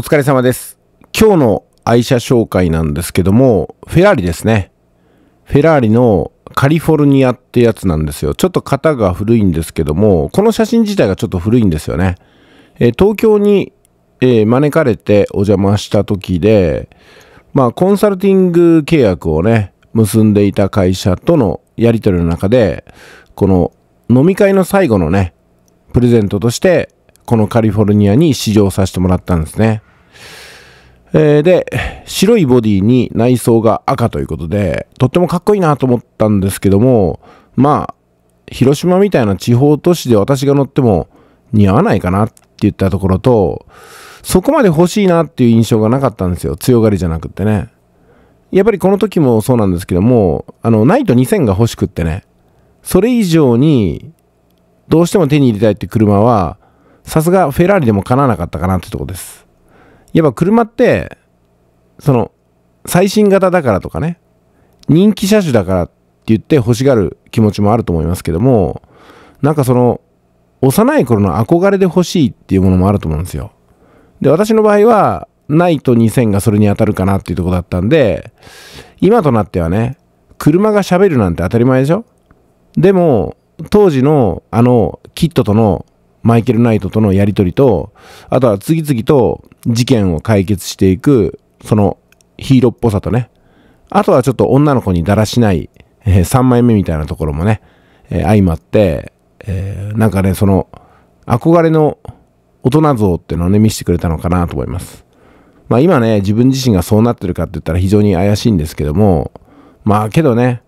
お疲れ様です。今日の愛車紹介なんですけども、フェラーリですね。フェラーリのカリフォルニアってやつなんですよ。ちょっと型が古いんですけども、この写真自体がちょっと古いんですよね。えー、東京に、えー、招かれてお邪魔した時で、まあコンサルティング契約をね、結んでいた会社とのやり取りの中で、この飲み会の最後のね、プレゼントとして、このカリフォルニアに試乗させてもらったんですね。えー、で、白いボディに内装が赤ということで、とってもかっこいいなと思ったんですけども、まあ、広島みたいな地方都市で私が乗っても似合わないかなって言ったところと、そこまで欲しいなっていう印象がなかったんですよ。強がりじゃなくってね。やっぱりこの時もそうなんですけども、あの、ナイト2000が欲しくってね、それ以上に、どうしても手に入れたいって車は、さすがフェラーリでも叶わなかったかなってとこです。やっぱ車って、その、最新型だからとかね、人気車種だからって言って欲しがる気持ちもあると思いますけども、なんかその、幼い頃の憧れで欲しいっていうものもあると思うんですよ。で、私の場合は、ナイト2000がそれに当たるかなっていうとこだったんで、今となってはね、車が喋るなんて当たり前でしょでも、当時のあのキットとのマイケル・ナイトとのやり取りと、あとは次々と事件を解決していく、そのヒーローっぽさとね、あとはちょっと女の子にだらしない、えー、3枚目みたいなところもね、えー、相まって、えー、なんかね、その、憧れの大人像っていうのをね、見せてくれたのかなと思います。まあ今ね、自分自身がそうなってるかって言ったら非常に怪しいんですけども、まあけどね、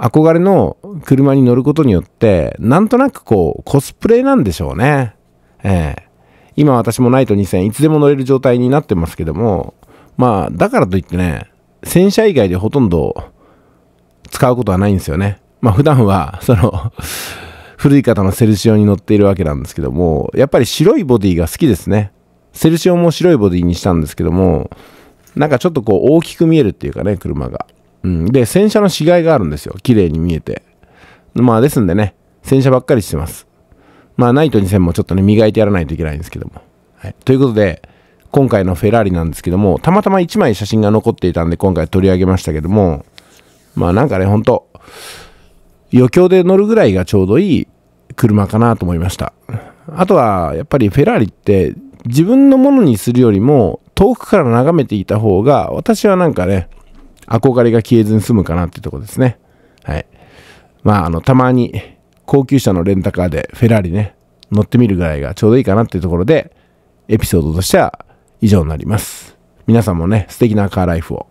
憧れの車に乗ることによって、なんとなくこう、コスプレなんでしょうね。ええー、今私もナイト2000、いつでも乗れる状態になってますけども、まあ、だからといってね、洗車以外でほとんど使うことはないんですよね。まあ、普段は、その古い方のセルシオに乗っているわけなんですけども、やっぱり白いボディが好きですね。セルシオも白いボディにしたんですけども、なんかちょっとこう大きく見えるっていうかね、車が。うん。で、洗車の死骸があるんですよ。綺麗に見えて。まあ、ですんでね、洗車ばっかりしてます。まあ、ナイト2000もちょっとね、磨いてやらないといけないんですけども。はい。ということで、今回のフェラーリなんですけども、たまたま1枚写真が残っていたんで、今回取り上げましたけども、まあなんかね、ほんと、余興で乗るぐらいがちょうどいい車かなと思いました。あとは、やっぱりフェラーリって、自分のものにするよりも、遠くから眺めていた方が、私はなんかね、憧れが消えずに済むかなっていうとこですね。はい。まあ、あの、たまに高級車のレンタカーでフェラーリね、乗ってみるぐらいがちょうどいいかなっていうところで、エピソードとしては以上になります。皆さんもね、素敵なカーライフを。